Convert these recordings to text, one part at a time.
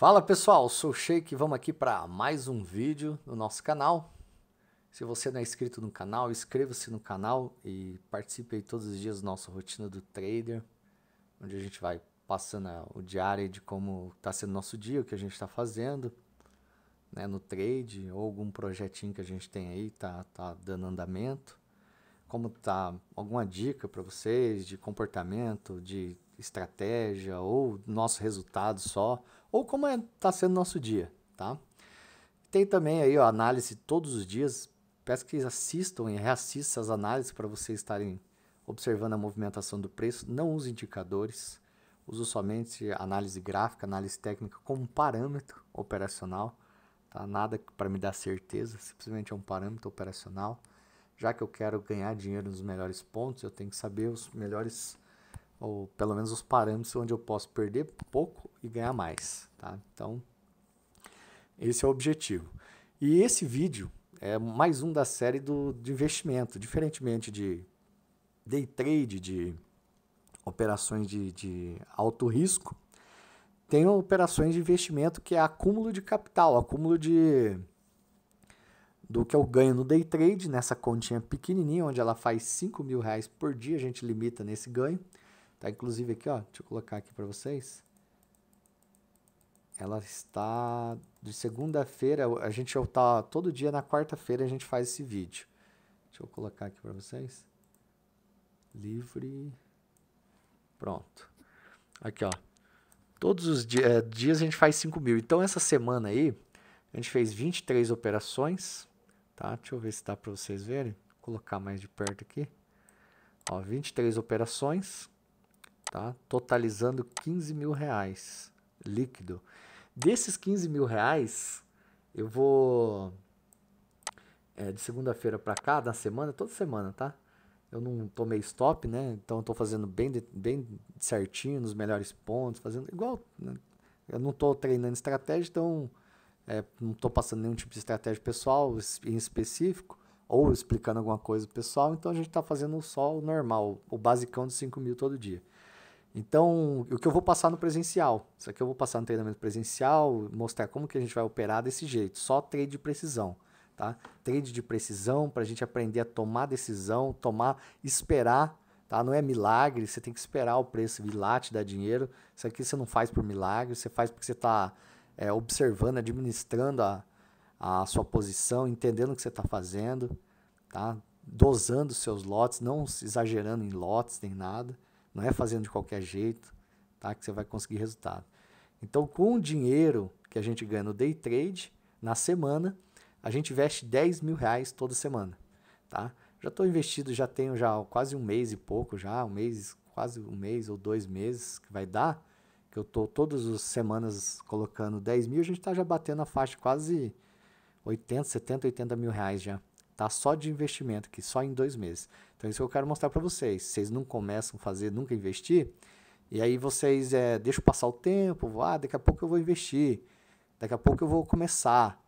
Fala pessoal, sou o Sheik e vamos aqui para mais um vídeo no nosso canal. Se você não é inscrito no canal, inscreva-se no canal e participe aí todos os dias da nossa rotina do trader, onde a gente vai passando o diário de como está sendo nosso dia, o que a gente está fazendo né, no trade, ou algum projetinho que a gente tem aí, tá, tá dando andamento. Como tá alguma dica para vocês de comportamento, de estratégia ou nosso resultado só ou como está é, tá sendo nosso dia, tá? Tem também aí ó, análise todos os dias. Peço que assistam e reassistam as análises para vocês estarem observando a movimentação do preço. Não use indicadores, uso somente análise gráfica, análise técnica como parâmetro operacional. Tá? Nada para me dar certeza, simplesmente é um parâmetro operacional. Já que eu quero ganhar dinheiro nos melhores pontos, eu tenho que saber os melhores ou pelo menos os parâmetros onde eu posso perder pouco e ganhar mais, tá? Então, esse é o objetivo. E esse vídeo é mais um da série do, de investimento, diferentemente de day trade, de operações de, de alto risco, tem operações de investimento que é acúmulo de capital, acúmulo de do que eu ganho no day trade, nessa continha pequenininha, onde ela faz 5 mil reais por dia, a gente limita nesse ganho. Tá inclusive aqui, ó, deixa eu colocar aqui para vocês. Ela está de segunda-feira, a gente tá todo dia na quarta-feira a gente faz esse vídeo. Deixa eu colocar aqui para vocês. Livre. Pronto. Aqui, ó. Todos os dia, eh, dias a gente faz 5 mil. Então, essa semana aí, a gente fez 23 operações. Tá? Deixa eu ver se dá para vocês verem. Vou colocar mais de perto aqui. Ó, 23 operações tá? totalizando 15 mil reais líquido. Desses 15 mil reais, eu vou é, de segunda-feira para cá, na semana, toda semana, tá? Eu não tomei stop, né? Então eu tô fazendo bem, de, bem certinho, nos melhores pontos, fazendo igual. Né? Eu não tô treinando estratégia, então é, não tô passando nenhum tipo de estratégia pessoal em específico, ou explicando alguma coisa pessoal, então a gente tá fazendo só o normal, o basicão de 5 mil todo dia. Então, o que eu vou passar no presencial? Isso aqui eu vou passar no treinamento presencial, mostrar como que a gente vai operar desse jeito, só trade de precisão. Tá? Trade de precisão para a gente aprender a tomar decisão, tomar, esperar, tá? Não é milagre, você tem que esperar o preço vir lá te dar dinheiro. Isso aqui você não faz por milagre, você faz porque você está é, observando, administrando a, a sua posição, entendendo o que você está fazendo, tá? Dosando seus lotes, não exagerando em lotes nem nada. Não é fazendo de qualquer jeito tá? que você vai conseguir resultado. Então, com o dinheiro que a gente ganha no day trade, na semana, a gente investe 10 mil reais toda semana. Tá? Já estou investido, já tenho já quase um mês e pouco, já um mês, quase um mês ou dois meses que vai dar, que eu estou todas as semanas colocando 10 mil, a gente está já batendo a faixa quase 80, 70, 80 mil reais já tá? Só de investimento, que só em dois meses. Então, isso que eu quero mostrar para vocês. Vocês não começam a fazer, nunca investir, e aí vocês é, deixam passar o tempo, ah, daqui a pouco eu vou investir, daqui a pouco eu vou começar.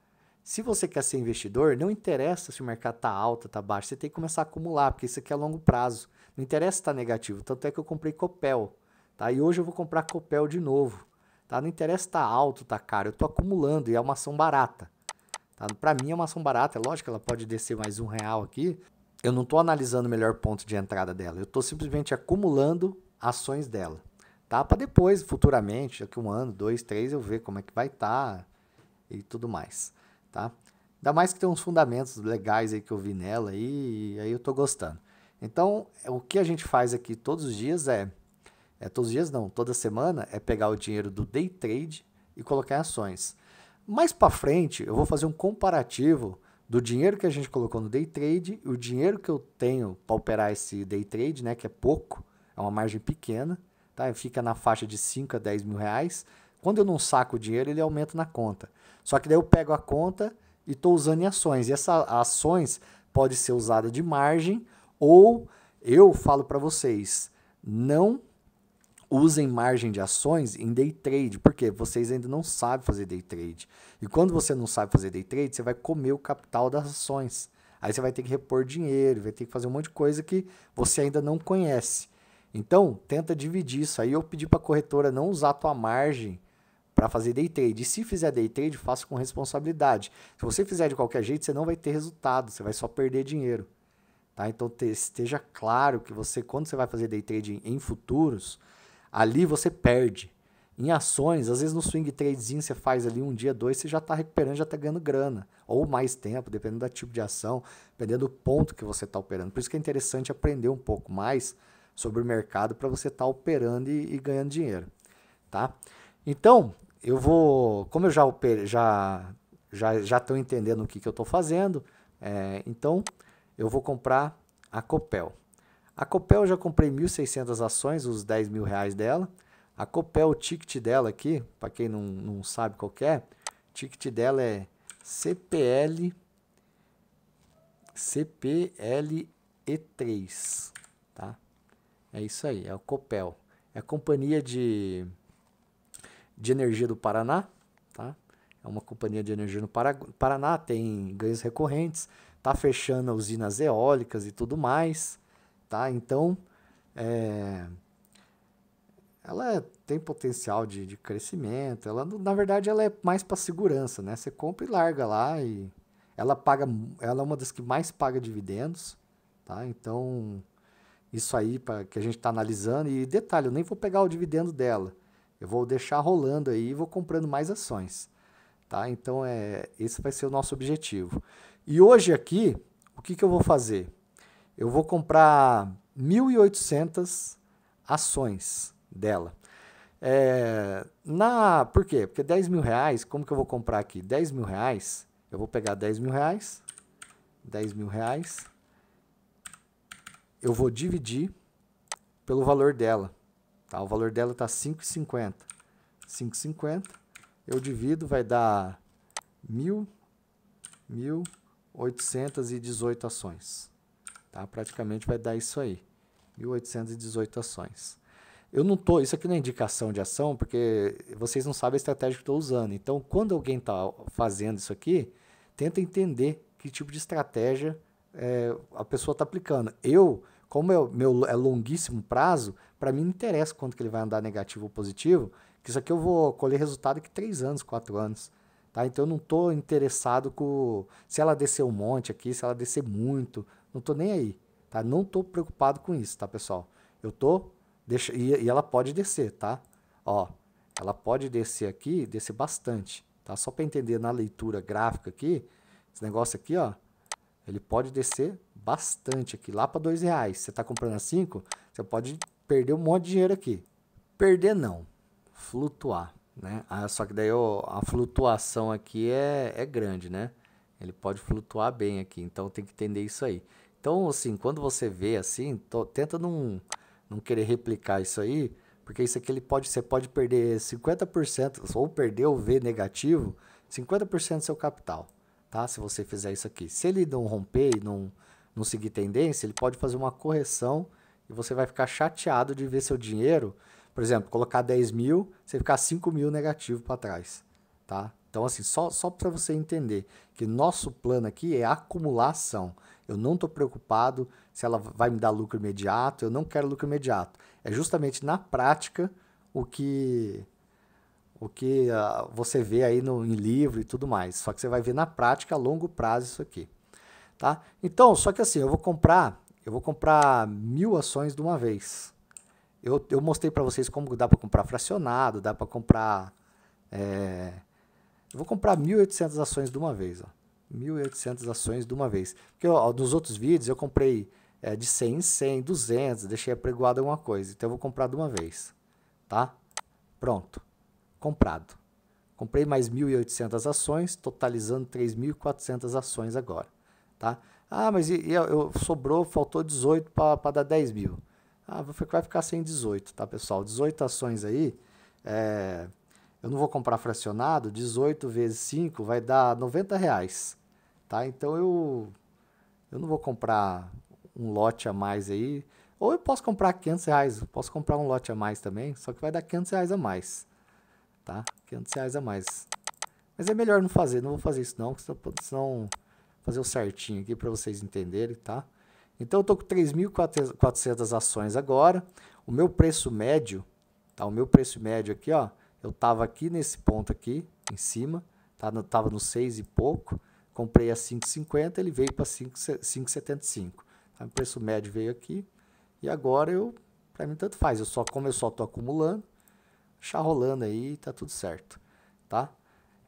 Se você quer ser investidor, não interessa se o mercado tá alto, tá baixo, você tem que começar a acumular, porque isso aqui é longo prazo. Não interessa estar tá negativo, tanto é que eu comprei Copel, tá? E hoje eu vou comprar Copel de novo, tá? Não interessa estar tá alto, tá caro, eu tô acumulando e é uma ação barata. Ah, Para mim é uma ação barata, é lógico que ela pode descer mais um real aqui. Eu não estou analisando o melhor ponto de entrada dela, eu estou simplesmente acumulando ações dela. Tá? Para depois, futuramente, daqui um ano, dois, três, eu ver como é que vai estar tá e tudo mais. Tá? Ainda mais que tem uns fundamentos legais aí que eu vi nela e, e aí eu estou gostando. Então, o que a gente faz aqui todos os dias é, é todos os dias não, toda semana é pegar o dinheiro do day trade e colocar em ações. Mais para frente, eu vou fazer um comparativo do dinheiro que a gente colocou no day trade e o dinheiro que eu tenho para operar esse day trade, né, que é pouco, é uma margem pequena, tá? fica na faixa de 5 a 10 mil reais. Quando eu não saco o dinheiro, ele aumenta na conta. Só que daí eu pego a conta e estou usando em ações. E essas ações pode ser usada de margem ou eu falo para vocês, não usem margem de ações em day trade, porque vocês ainda não sabem fazer day trade. E quando você não sabe fazer day trade, você vai comer o capital das ações. Aí você vai ter que repor dinheiro, vai ter que fazer um monte de coisa que você ainda não conhece. Então, tenta dividir isso. Aí eu pedi para a corretora não usar a tua margem para fazer day trade. E se fizer day trade, faça com responsabilidade. Se você fizer de qualquer jeito, você não vai ter resultado, você vai só perder dinheiro. Tá? Então, te, esteja claro que você, quando você vai fazer day trade em, em futuros, ali você perde. Em ações, às vezes no swing tradezinho você faz ali um dia, dois, você já está recuperando, já está ganhando grana. Ou mais tempo, dependendo do tipo de ação, dependendo do ponto que você está operando. Por isso que é interessante aprender um pouco mais sobre o mercado para você estar tá operando e, e, ganhando dinheiro. tá? Então, eu vou. Como eu já operei, já, já, já entendendo o que, que eu estou fazendo, é, então eu vou comprar a Copel. A Copel eu já comprei 1.600 ações, os 10 mil reais dela. A Copel, o ticket dela aqui, para quem não, não sabe qual é, o ticket dela é CPL CPLE3, tá? É isso aí, é o Copel. É a companhia de, de energia do Paraná, tá? É uma companhia de energia no Paraná, tem ganhos recorrentes, tá fechando usinas eólicas e tudo mais tá? Então, é, ela tem potencial de, de crescimento, ela, na verdade, ela é mais para segurança, né? Você compra e larga lá e ela paga, ela é uma das que mais paga dividendos, tá? Então, isso aí para que a gente está analisando e detalhe, eu nem vou pegar o dividendo dela. Eu vou deixar rolando aí e vou comprando mais ações, tá? Então, é, esse vai ser o nosso objetivo. E hoje aqui, o que, que eu vou fazer? eu vou comprar 1.800 ações dela. É, na, por quê? Porque 10 mil reais, como que eu vou comprar aqui? 10 mil reais, eu vou pegar 10 mil reais, 10 mil reais, eu vou dividir pelo valor dela. Tá? O valor dela está 5,50. 5,50, eu divido, vai dar 1.000, 1.818 ações. Tá? Praticamente vai dar isso aí, 1.818 ações. Eu não tô, isso aqui não é indicação de ação, porque vocês não sabem a estratégia que estou usando. Então, quando alguém está fazendo isso aqui, tenta entender que tipo de estratégia é, a pessoa está aplicando. Eu, como é, meu, é longuíssimo prazo, para mim não interessa quanto que ele vai andar negativo ou positivo, que isso aqui eu vou colher resultado daqui 3 anos, 4 anos. Tá? Então eu não estou interessado com se ela descer um monte aqui, se ela descer muito, não tô nem aí, tá? Não tô preocupado com isso, tá, pessoal? Eu tô... Deixa, e, e ela pode descer, tá? Ó, ela pode descer aqui, descer bastante, tá? Só para entender na leitura gráfica aqui, esse negócio aqui, ó, ele pode descer bastante aqui, lá para dois reais. Você está comprando a cinco, você pode perder um monte de dinheiro aqui. Perder não, flutuar, né? Ah, só que daí ó, a flutuação aqui é, é grande, né? Ele pode flutuar bem aqui, então tem que entender isso aí. Então, assim, quando você vê assim, tô, tenta não, não querer replicar isso aí, porque isso aqui ele pode, você pode perder 50%, ou perder o V negativo, 50% do seu capital, tá? Se você fizer isso aqui. Se ele não romper e não, não seguir tendência, ele pode fazer uma correção e você vai ficar chateado de ver seu dinheiro, por exemplo, colocar 10 mil, você ficar 5 mil negativo para trás, tá? Então, assim, só, só para você entender que nosso plano aqui é acumular ação. Eu não estou preocupado se ela vai me dar lucro imediato, eu não quero lucro imediato. É justamente na prática o que o que uh, você vê aí no, em livro e tudo mais. Só que você vai ver na prática a longo prazo isso aqui. Tá? Então, só que assim, eu vou comprar, eu vou comprar mil ações de uma vez. Eu, eu mostrei para vocês como dá para comprar fracionado, dá para comprar. É, eu vou comprar 1.800 ações de uma vez. Ó. 1.800 ações de uma vez. Porque ó, nos outros vídeos eu comprei é, de 100 em 100, 200, deixei apregoado alguma coisa. Então eu vou comprar de uma vez. Tá? Pronto. Comprado. Comprei mais 1.800 ações, totalizando 3.400 ações agora. Tá? Ah, mas e, e, eu, sobrou, faltou 18 para dar 10 mil. Ah, vai ficar sem 18, tá, pessoal? 18 ações aí. É, eu não vou comprar fracionado, 18 vezes 5 vai dar 90 reais, tá? Então eu, eu não vou comprar um lote a mais aí, ou eu posso comprar 500 reais, posso comprar um lote a mais também, só que vai dar 500 reais a mais, tá? 500 reais a mais. Mas é melhor não fazer, não vou fazer isso não, senão fazer o certinho aqui para vocês entenderem, tá? Então eu tô com 3.400 ações agora. O meu preço médio, tá? O meu preço médio aqui, ó, eu estava aqui nesse ponto aqui, em cima, estava tá, no 6 e pouco, comprei a 5,50, ele veio para 5,75. Tá? O preço médio veio aqui, e agora eu, para mim tanto faz, eu só, como eu só estou acumulando, chá rolando aí, tá tudo certo, tá?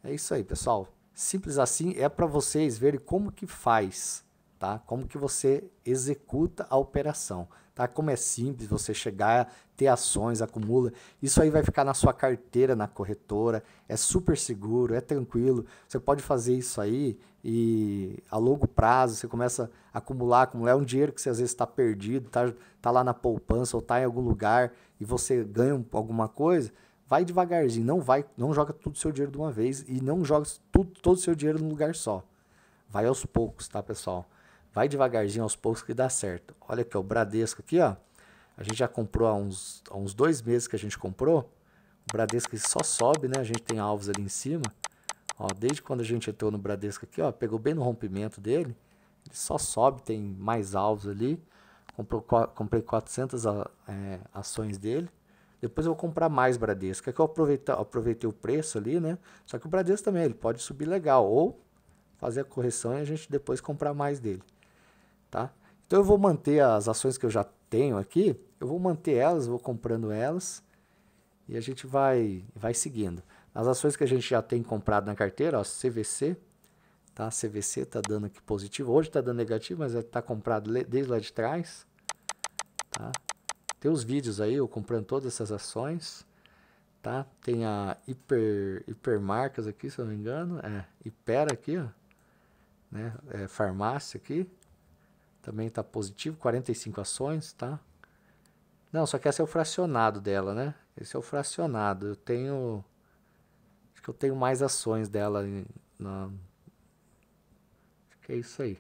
É isso aí, pessoal. Simples assim, é para vocês verem como que faz tá? Como que você executa a operação, tá? Como é simples você chegar, ter ações, acumula. Isso aí vai ficar na sua carteira na corretora, é super seguro, é tranquilo. Você pode fazer isso aí e a longo prazo você começa a acumular, acumular é um dinheiro que você às vezes está perdido, tá, tá lá na poupança ou tá em algum lugar e você ganha alguma coisa. Vai devagarzinho, não vai, não joga tudo o seu dinheiro de uma vez e não joga tudo, todo o seu dinheiro num lugar só. Vai aos poucos, tá, pessoal? Vai devagarzinho aos poucos que dá certo. Olha aqui, ó, o Bradesco aqui, ó. A gente já comprou há uns, há uns dois meses que a gente comprou. O Bradesco só sobe, né? A gente tem alvos ali em cima. Ó, desde quando a gente entrou no Bradesco aqui, ó, pegou bem no rompimento dele. Ele só sobe, tem mais alvos ali. Comprou, comprei 400 a, é, ações dele. Depois eu vou comprar mais Bradesco. É que eu aproveitei, aproveitei o preço ali, né? Só que o Bradesco também, ele pode subir legal. Ou fazer a correção e a gente depois comprar mais dele. Tá? Então eu vou manter as ações que eu já tenho aqui, eu vou manter elas, vou comprando elas e a gente vai, vai seguindo. As ações que a gente já tem comprado na carteira, ó, CVC, tá? CVC está dando aqui positivo, hoje está dando negativo, mas está é, comprado desde lá de trás, tá? Tem os vídeos aí, eu comprando todas essas ações, tá? Tem a hiper, hipermarcas aqui, se eu não me engano, é, hiper aqui, ó, né? É, farmácia aqui, também está positivo, 45 ações, tá? Não, só que esse é o fracionado dela, né? Esse é o fracionado. Eu tenho. Acho que eu tenho mais ações dela. Na... Acho que é isso aí.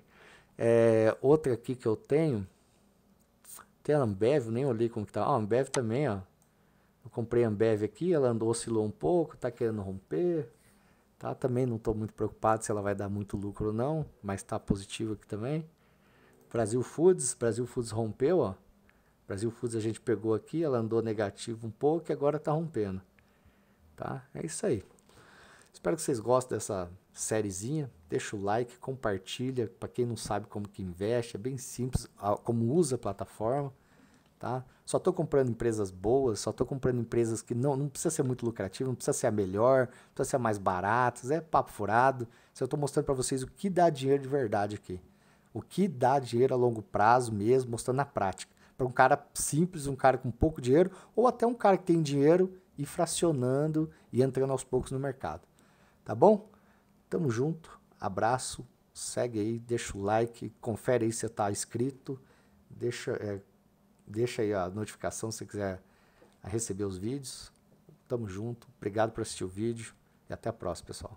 É, outra aqui que eu tenho. Tem a Ambev, nem olhei como que tá. Ó, Ambev também, ó. Eu comprei a Ambev aqui, ela andou, oscilou um pouco, tá querendo romper. Tá? Também não estou muito preocupado se ela vai dar muito lucro ou não, mas está positivo aqui também. Brasil Foods, Brasil Foods rompeu, ó. Brasil Foods a gente pegou aqui, ela andou negativo um pouco e agora está rompendo. Tá? É isso aí. Espero que vocês gostem dessa sériezinha. Deixa o like, compartilha. Para quem não sabe como que investe, é bem simples como usa a plataforma. Tá? Só estou comprando empresas boas, só estou comprando empresas que não, não precisa ser muito lucrativo, não precisa ser a melhor, não precisa ser a mais barata, é papo furado. Só estou mostrando para vocês o que dá dinheiro de verdade aqui o que dá dinheiro a longo prazo mesmo, mostrando na prática. Para um cara simples, um cara com pouco dinheiro, ou até um cara que tem dinheiro e fracionando e entrando aos poucos no mercado. Tá bom? Tamo junto, abraço, segue aí, deixa o like, confere aí se você tá inscrito, deixa, é, deixa aí a notificação se você quiser receber os vídeos. Tamo junto, obrigado por assistir o vídeo e até a próxima, pessoal.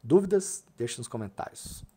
Dúvidas? Deixe nos comentários.